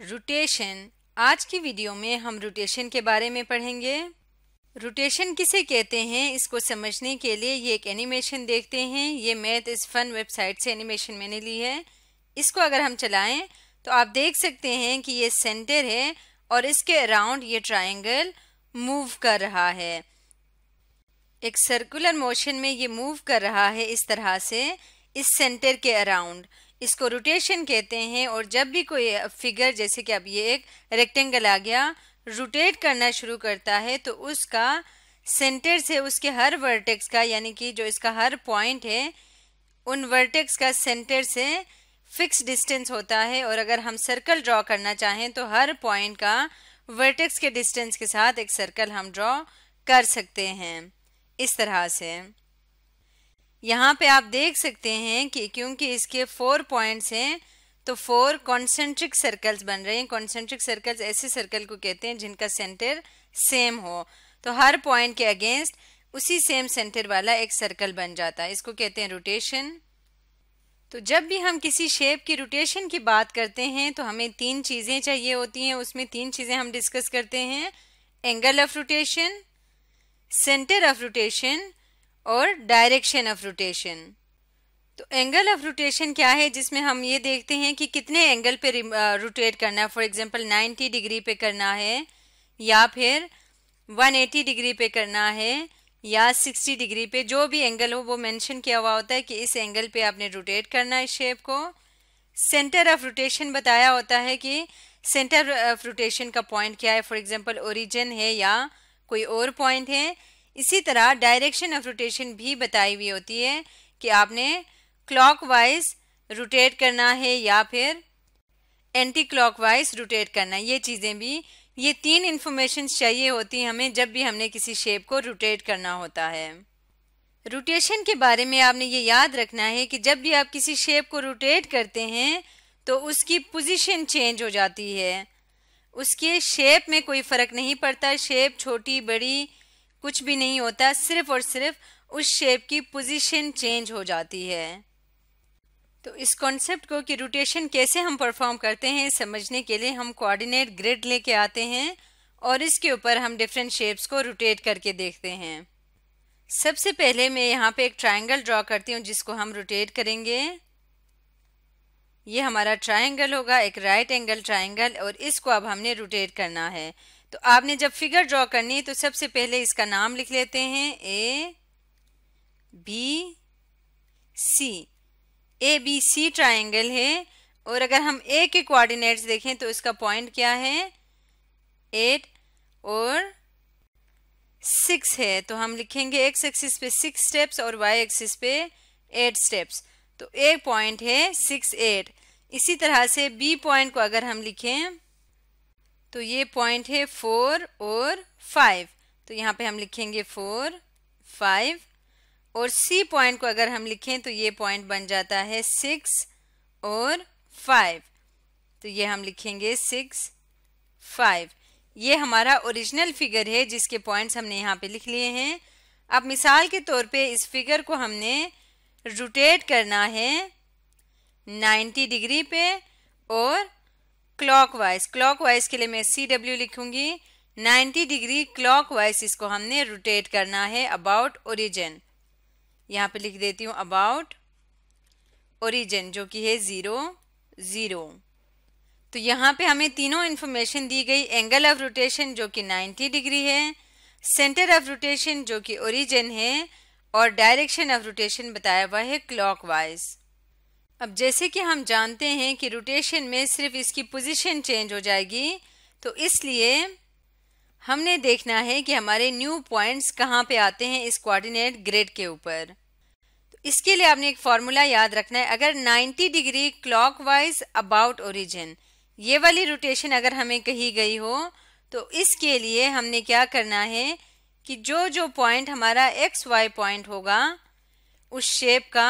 rotation आज की video में हम रोटेशन के बारे में पढ़ेंगे रोटेशन किसे कहते हैं इसको समझने के लिए ये एक एनिमेशन देखते हैं ये मैथ इस फन वेबसाइट से एनिमेशन मैंने ली है इसको अगर हम चलाएं तो आप देख सकते हैं कि ये सेंटर है और इसके अराउंड ये ट्रायंगल मूव कर रहा है एक सर्कुलर मोशन में ये मूव कर रहा है इस तरह से इस सेंटर के अराउंड इसको रोटेशन कहते हैं और जब भी कोई फिगर जैसे कि अब ये एक रेक्टेंगल आ गया रोटेट करना शुरू करता है तो उसका सेंटर से उसके हर वर्टेक्स का यानी कि जो इसका हर पॉइंट है उन वर्टेक्स का सेंटर से फिक्स डिस्टेंस होता है और अगर हम सर्कल ड्रॉ करना चाहें तो हर पॉइंट का वर्टेक्स के डिस्टेंस के साथ एक सर्कल हम ड्रॉ कर सकते हैं इस तरह से यहाँ पे आप देख सकते हैं कि क्योंकि इसके फोर पॉइंट्स हैं तो फोर कॉन्सेंट्रिक सर्कल्स बन रहे हैं कॉन्सेंट्रिक सर्कल्स ऐसे सर्कल को कहते हैं जिनका सेंटर सेम हो तो हर पॉइंट के अगेंस्ट उसी सेम सेंटर वाला एक सर्कल बन जाता है इसको कहते हैं रोटेशन तो जब भी हम किसी शेप की रोटेशन की बात करते हैं तो हमें तीन चीज़ें चाहिए होती हैं उसमें तीन चीज़ें हम डिस्कस करते हैं angle of rotation centre of rotation और डायरेक्शन ऑफ रोटेशन तो एंगल ऑफ रोटेशन क्या है जिसमें हम ये देखते हैं कि कितने एंगल पे रोटेट करना है फॉर एग्जांपल 90 डिग्री पे करना है या फिर 180 डिग्री पे करना है या 60 डिग्री पे जो भी एंगल हो वो मेंशन किया हुआ होता है कि इस एंगल पे आपने रोटेट करना है इस शेप को सेंटर ऑफ रोटेशन बताया होता है कि सेंटर ऑफ रोटेशन का पॉइंट क्या है फॉर एग्जाम्पल ओरिजन है या कोई और पॉइंट है इसी तरह डायरेक्शन ऑफ रोटेशन भी बताई हुई होती है कि आपने क्लॉकवाइज रोटेट करना है या फिर एंटी क्लॉकवाइज रोटेट करना ये चीज़ें भी ये तीन इन्फॉर्मेशन चाहिए होती हैं हमें जब भी हमने किसी शेप को रोटेट करना होता है रोटेशन के बारे में आपने ये याद रखना है कि जब भी आप किसी शेप को रोटेट करते हैं तो उसकी पोजीशन चेंज हो जाती है उसके शेप में कोई फ़र्क नहीं पड़ता शेप छोटी बड़ी कुछ भी नहीं होता सिर्फ और सिर्फ उस शेप की पोजीशन चेंज हो जाती है तो इस कॉन्सेप्ट को कि रोटेशन कैसे हम परफॉर्म करते हैं समझने के लिए हम कोऑर्डिनेट ग्रिड लेके आते हैं और इसके ऊपर हम डिफरेंट शेप्स को रोटेट करके देखते हैं सबसे पहले मैं यहाँ पे एक ट्रायंगल ड्रॉ करती हूँ जिसको हम रोटेट करेंगे ये हमारा ट्रायंगल होगा एक राइट एंगल ट्रायंगल और इसको अब हमने रोटेट करना है तो आपने जब फिगर ड्रॉ करनी है तो सबसे पहले इसका नाम लिख लेते हैं A B C A B C triangle है और अगर हम ए के कोऑर्डिनेट्स देखें तो इसका पॉइंट क्या है एट और सिक्स है तो हम लिखेंगे एक्स एक्सिस पे सिक्स स्टेप्स और वाई एक्सिस पे एट स्टेप्स तो ए पॉइंट है सिक्स एट इसी तरह से बी पॉइंट को अगर हम लिखें तो ये पॉइंट है फोर और फाइव तो यहाँ पे हम लिखेंगे फोर फाइव और सी पॉइंट को अगर हम लिखें तो ये पॉइंट बन जाता है सिक्स और फाइव तो ये हम लिखेंगे सिक्स फाइव ये हमारा ओरिजिनल फिगर है जिसके पॉइंट्स हमने यहाँ पे लिख लिए हैं अब मिसाल के तौर पे इस फिगर को हमने रोटेट करना है 90 डिग्री पे और क्लॉकवाइज क्लॉकवाइज के लिए मैं सी डब्ल्यू लिखूंगी 90 डिग्री क्लॉकवाइज इसको हमने रोटेट करना है अबाउट ओरिजिन यहाँ पे लिख देती हूँ अबाउट ओरिजिन जो कि है ज़ीरो ज़ीरो तो यहाँ पे हमें तीनों इन्फॉर्मेशन दी गई एंगल ऑफ रोटेशन जो कि 90 डिग्री है सेंटर ऑफ रोटेशन जो कि ओरिजिन है और डायरेक्शन ऑफ रोटेशन बताया हुआ है क्लॉक वाइज अब जैसे कि हम जानते हैं कि रोटेशन में सिर्फ इसकी पोजीशन चेंज हो जाएगी तो इसलिए हमने देखना है कि हमारे न्यू पॉइंट्स कहाँ पे आते हैं इस कोऑर्डिनेट ग्रेड के ऊपर तो इसके लिए आपने एक फार्मूला याद रखना है अगर 90 डिग्री क्लॉकवाइज अबाउट ओरिजिन ये वाली रोटेशन अगर हमें कही गई हो तो इसके लिए हमने क्या करना है कि जो जो पॉइंट हमारा एक्स वाई पॉइंट होगा उस शेप का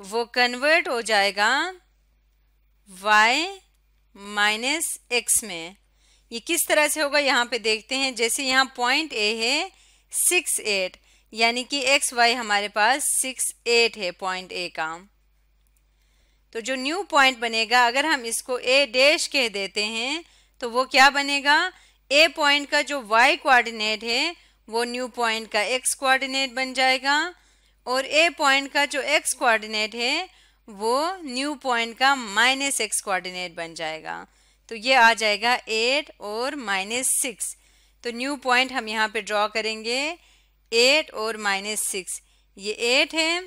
वो कन्वर्ट हो जाएगा y माइनस एक्स में ये किस तरह से होगा यहाँ पे देखते हैं जैसे यहाँ पॉइंट ए है सिक्स एट यानी कि एक्स वाई हमारे पास सिक्स एट है पॉइंट ए का तो जो न्यू पॉइंट बनेगा अगर हम इसको ए डैश कह देते हैं तो वो क्या बनेगा ए पॉइंट का जो वाई कोऑर्डिनेट है वो न्यू पॉइंट का एक्स कोऑर्डिनेट बन जाएगा और ए पॉइंट का जो एक्स कोऑर्डिनेट है वो न्यू पॉइंट का माइनस एक्स कोऑर्डिनेट बन जाएगा तो ये आ जाएगा एट और माइनस सिक्स तो न्यू पॉइंट हम यहाँ पे ड्रॉ करेंगे एट और माइनस सिक्स ये एट है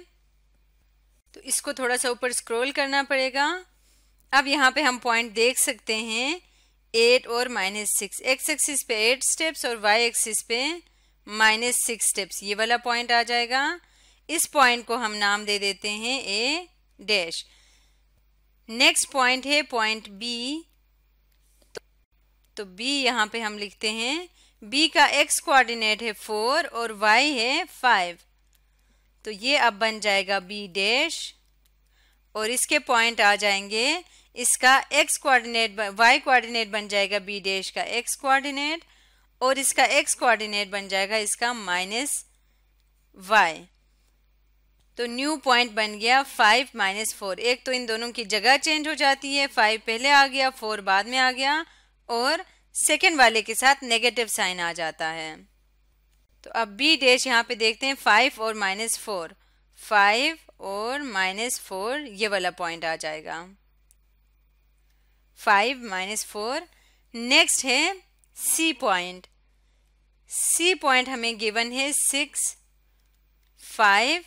तो इसको थोड़ा सा ऊपर स्क्रॉल करना पड़ेगा अब यहाँ पे हम पॉइंट देख सकते हैं एट और माइनस सिक्स एक्स एक्सिस पे एट स्टेप्स और वाई एक्सिस पे माइनस सिक्स स्टेप्स ये वाला पॉइंट आ जाएगा इस पॉइंट को हम नाम दे देते हैं ए डैश नेक्स्ट पॉइंट है पॉइंट बी तो, तो बी यहाँ पे हम लिखते हैं बी का एक्स कोऑर्डिनेट है फोर और वाई है फाइव तो ये अब बन जाएगा बी डैश और इसके पॉइंट आ जाएंगे इसका एक्स कोऑर्डिनेट वाई कोऑर्डिनेट बन जाएगा बी डैश का एक्स कोऑर्डिनेट और इसका एक्स कोऑर्डिनेट बन जाएगा इसका माइनस वाई तो न्यू पॉइंट बन गया फाइव माइनस फोर एक तो इन दोनों की जगह चेंज हो जाती है फाइव पहले आ गया फोर बाद में आ गया और सेकेंड वाले के साथ नेगेटिव साइन आ जाता है तो अब बी डैश यहाँ पे देखते हैं फाइव और माइनस फोर फाइव और माइनस फोर ये वाला पॉइंट आ जाएगा फाइव माइनस फोर नेक्स्ट है सी पॉइंट सी पॉइंट हमें गिवन है सिक्स फाइव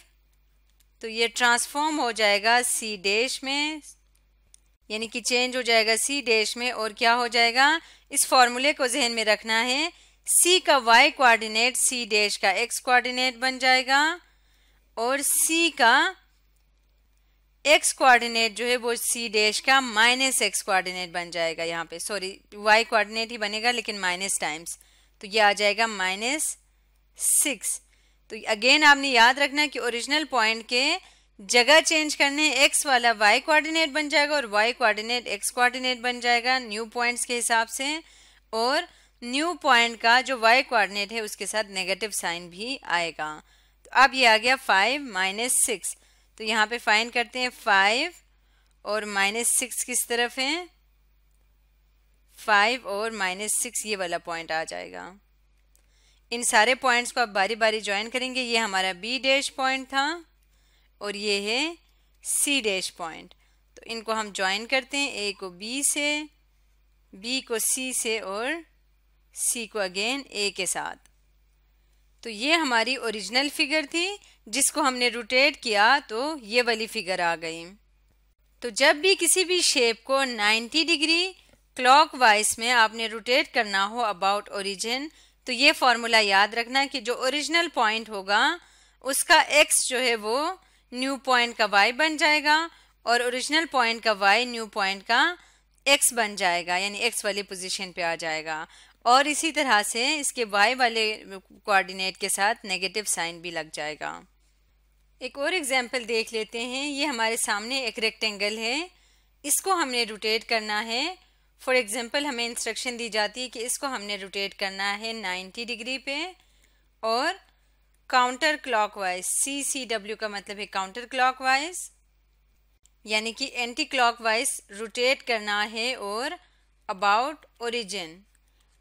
तो ये ट्रांसफॉर्म हो जाएगा सी डैश में यानी कि चेंज हो जाएगा सी डैश में और क्या हो जाएगा इस फॉर्मूले को जहन में रखना है सी का वाई कोऑर्डिनेट सी डैश का एक्स कोऑर्डिनेट बन जाएगा और सी का एक्स कोऑर्डिनेट जो है वो सी डैश का माइनस एक्स कोऑर्डिनेट बन जाएगा यहाँ पे सॉरी वाई कोऑर्डिनेट ही बनेगा लेकिन माइनस टाइम्स तो ये आ जाएगा माइनस सिक्स तो अगेन आपने याद रखना कि ओरिजिनल पॉइंट के जगह चेंज करने एक्स वाला वाई कोऑर्डिनेट बन जाएगा और वाई कोऑर्डिनेट एक्स कोऑर्डिनेट बन जाएगा न्यू पॉइंट्स के हिसाब से और न्यू पॉइंट का जो वाई कोऑर्डिनेट है उसके साथ नेगेटिव साइन भी आएगा तो अब ये आ गया फाइव माइनस सिक्स तो यहाँ पे फाइन करते हैं फाइव और माइनस सिक्स किस तरफ है फाइव और माइनस सिक्स ये वाला पॉइंट आ जाएगा इन सारे पॉइंट्स को आप बारी बारी ज्वाइन करेंगे ये हमारा बी डैश पॉइंट था और ये है सी डैश पॉइंट तो इनको हम ज्वाइन करते हैं ए को बी से बी को सी से और सी को अगेन ए के साथ तो ये हमारी ओरिजिनल फिगर थी जिसको हमने रोटेट किया तो ये वाली फिगर आ गई तो जब भी किसी भी शेप को 90 डिग्री क्लॉकवाइज में आपने रोटेट करना हो अबाउट ओरिजिन तो ये फॉर्मूला याद रखना कि जो ओरिजिनल पॉइंट होगा उसका एक्स जो है वो न्यू पॉइंट का वाई बन जाएगा और ओरिजिनल पॉइंट का वाई न्यू पॉइंट का एक्स बन जाएगा यानी एक्स वाली पोजीशन पे आ जाएगा और इसी तरह से इसके वाई वाले कोऑर्डिनेट के साथ नेगेटिव साइन भी लग जाएगा एक और एग्जाम्पल देख लेते हैं ये हमारे सामने एक रेक्टेंगल है इसको हमने रोटेट करना है फॉर एग्ज़ाम्पल हमें इंस्ट्रक्शन दी जाती है कि इसको हमने रोटेट करना है 90 डिग्री पे और counter clockwise C C W का मतलब है काउंटर क्लॉकवाइज यानी कि एंटी क्लॉकवाइज रोटेट करना है और अबाउट ओरिजिन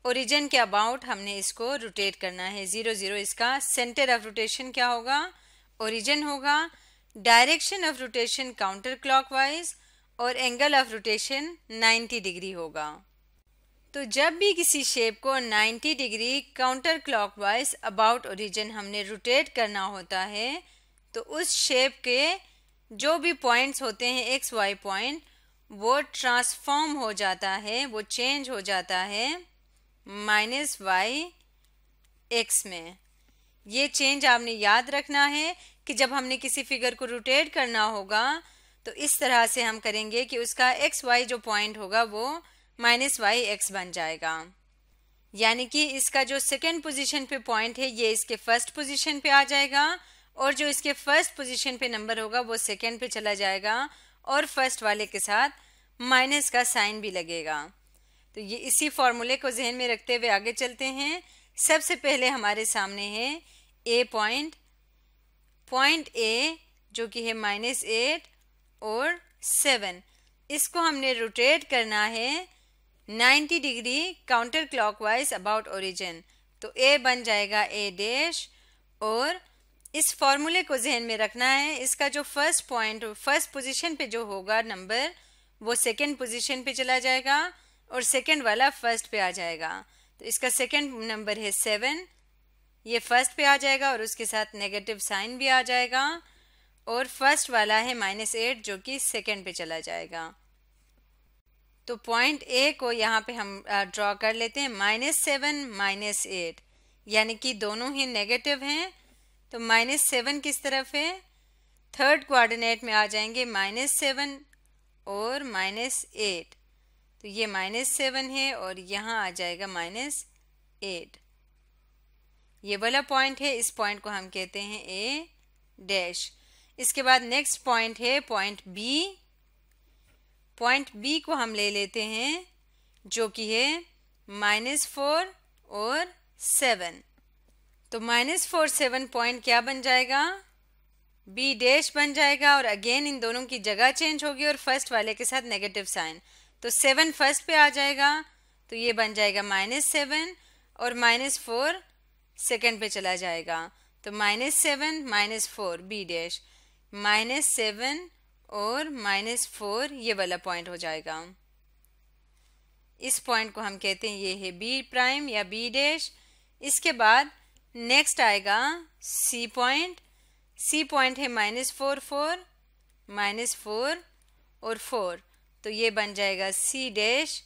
ओरिजिन के अबाउट हमने इसको रोटेट करना है ज़ीरो ज़ीरो इसका सेंटर ऑफ रोटेशन क्या होगा ओरिजिन होगा direction of rotation counter clockwise wise और एंगल ऑफ रोटेशन 90 डिग्री होगा तो जब भी किसी शेप को 90 degree counter clockwise about origin हमने रोटेट करना होता है तो उस शेप के जो भी पॉइंट्स होते हैं एक्स वाई पॉइंट वो ट्रांसफॉर्म हो जाता है वो चेंज हो जाता है माइनस वाई एक्स में ये चेंज आपने याद रखना है कि जब हमने किसी फिगर को रोटेट करना होगा तो इस तरह से हम करेंगे कि उसका एक्स वाई जो पॉइंट होगा वो माइनस वाई एक्स बन जाएगा यानी कि इसका जो सेकेंड पोजीशन पे पॉइंट है ये इसके फर्स्ट पोजीशन पे आ जाएगा और जो इसके फर्स्ट पोजीशन पे नंबर होगा वो सेकेंड पे चला जाएगा और फर्स्ट वाले के साथ माइनस का साइन भी लगेगा तो ये इसी फार्मूले को जहन में रखते हुए आगे चलते हैं सबसे पहले हमारे सामने है ए पॉइंट पॉइंट ए जो कि है माइनस एट और सेवन इसको हमने रोटेट करना है ninety degree counter clockwise about origin तो ए बन जाएगा ए डैश और इस फॉर्मूले को जहन में रखना है इसका जो फर्स्ट पॉइंट फर्स्ट पोजीशन पे जो होगा नंबर वो सेकंड पोजीशन पे चला जाएगा और सेकंड वाला फर्स्ट पे आ जाएगा तो इसका सेकंड नंबर है सेवन ये फर्स्ट पे आ जाएगा और उसके साथ नेगेटिव साइन भी आ जाएगा और फर्स्ट वाला है माइनस एट जो कि सेकेंड पे चला जाएगा तो पॉइंट ए को यहाँ पे हम ड्रॉ uh, कर लेते हैं माइनस सेवन माइनस एट यानी कि दोनों ही नेगेटिव हैं तो माइनस सेवन किस तरफ है थर्ड कोऑर्डिनेट में आ जाएंगे माइनस सेवन और माइनस एट तो ये माइनस सेवन है और यहाँ आ जाएगा माइनस एट ये वाला पॉइंट है इस पॉइंट को हम कहते हैं ए डैश इसके बाद नेक्स्ट पॉइंट है पॉइंट बी पॉइंट बी को हम ले लेते हैं जो कि है माइनस फोर और सेवन तो माइनस फोर सेवन पॉइंट क्या बन जाएगा बी डैश बन जाएगा और अगेन इन दोनों की जगह चेंज होगी और फर्स्ट वाले के साथ नेगेटिव साइन तो सेवन फर्स्ट पे आ जाएगा तो ये बन जाएगा माइनस सेवन और माइनस फोर सेकेंड पे चला जाएगा तो minus seven minus four B dash minus seven और माइनस फोर ये वाला पॉइंट हो जाएगा इस पॉइंट को हम कहते हैं ये है बी प्राइम या बी डैश इसके बाद नेक्स्ट आएगा सी पॉइंट सी पॉइंट है minus four four minus four और फोर तो ये बन जाएगा सी डैश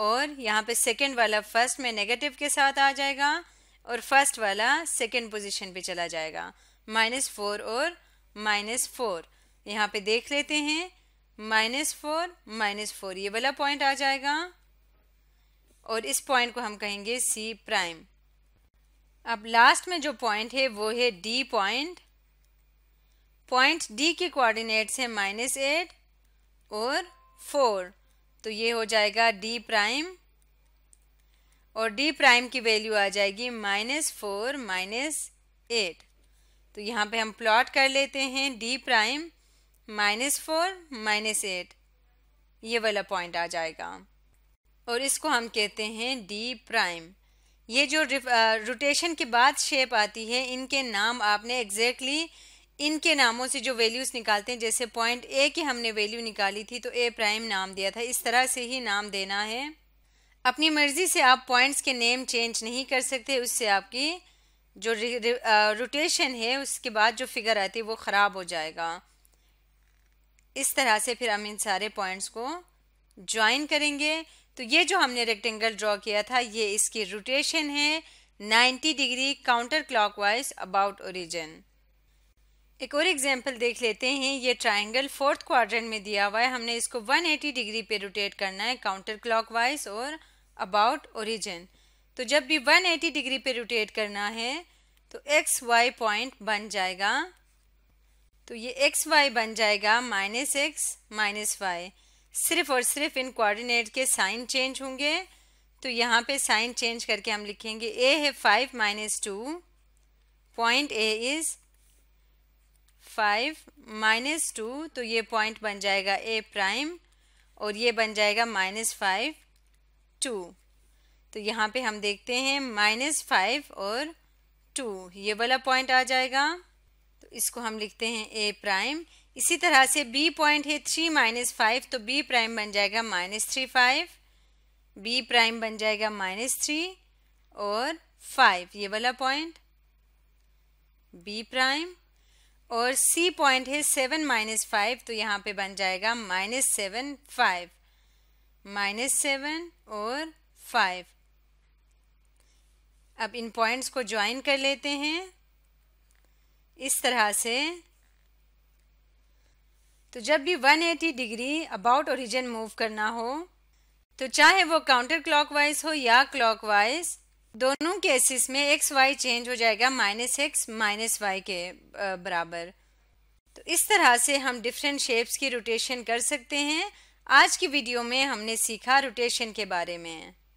और यहाँ पे सेकंड वाला फर्स्ट में नेगेटिव के साथ आ जाएगा और फर्स्ट वाला सेकंड पोजीशन पे चला जाएगा माइनस फोर और माइनस फोर यहाँ पे देख लेते हैं माइनस फोर माइनस फोर ये वाला पॉइंट आ जाएगा और इस पॉइंट को हम कहेंगे सी प्राइम अब लास्ट में जो पॉइंट है वो है डी पॉइंट पॉइंट डी के कोऑर्डिनेट्स हैं माइनस एट और फोर तो ये हो जाएगा डी प्राइम और डी प्राइम की वैल्यू आ जाएगी माइनस फोर माइनस एट तो यहाँ पे हम प्लॉट कर लेते हैं D prime minus four minus eight ये वाला पॉइंट आ जाएगा और इसको हम कहते हैं डी प्राइम ये जो रोटेशन के बाद शेप आती है इनके नाम आपने एग्जैक्टली exactly इनके नामों से जो वैल्यूज़ निकालते हैं जैसे पॉइंट ए की हमने वैल्यू निकाली थी तो ए प्राइम नाम दिया था इस तरह से ही नाम देना है अपनी मर्ज़ी से आप पॉइंट्स के नेम चेंज नहीं कर सकते उससे आपकी जो रोटेशन है उसके बाद जो फिगर आती है वो ख़राब हो जाएगा इस तरह से फिर हम इन सारे पॉइंट्स को ज्वाइन करेंगे तो ये जो हमने रेक्टेंगल ड्रॉ किया था ये इसकी रोटेशन है 90 degree counter clockwise about origin एक और एग्जांपल देख लेते हैं ये ट्रायंगल फोर्थ क्वाड्रेंट में दिया हुआ है हमने इसको 180 डिग्री पे रोटेट करना है काउंटर क्लॉकवाइज और अबाउट ओरिजिन तो जब भी 180 डिग्री पे रोटेट करना है तो एक्स वाई पॉइंट बन जाएगा तो ये एक्स वाई बन जाएगा माइनस एक्स माइनस वाई सिर्फ और सिर्फ इन कोऑर्डिनेट के साइन चेंज होंगे तो यहाँ पे साइन चेंज करके हम लिखेंगे ए है five minus two point A is five minus two तो ये पॉइंट बन जाएगा ए प्राइम और ये बन जाएगा माइनस फाइव टू तो यहाँ पे हम देखते हैं माइनस फाइव और टू ये वाला पॉइंट आ जाएगा तो इसको हम लिखते हैं ए प्राइम इसी तरह से बी पॉइंट है थ्री माइनस फाइव तो बी प्राइम बन जाएगा minus three five B prime बन जाएगा माइनस थ्री और फाइव ये वाला पॉइंट बी प्राइम और सी पॉइंट है सेवन माइनस फाइव तो यहाँ पे बन जाएगा minus seven five minus seven और फाइव अब इन पॉइंट्स को ज्वाइन कर लेते हैं इस तरह से तो जब भी 180 डिग्री अबाउट ओरिजिन मूव करना हो तो चाहे वो काउंटर क्लॉकवाइज हो या क्लॉकवाइज दोनों केसेस में एक्स वाई चेंज हो जाएगा माइनस एक्स माइनस वाई के बराबर तो इस तरह से हम डिफरेंट शेप्स की रोटेशन कर सकते हैं आज की वीडियो में हमने सीखा रोटेशन के बारे में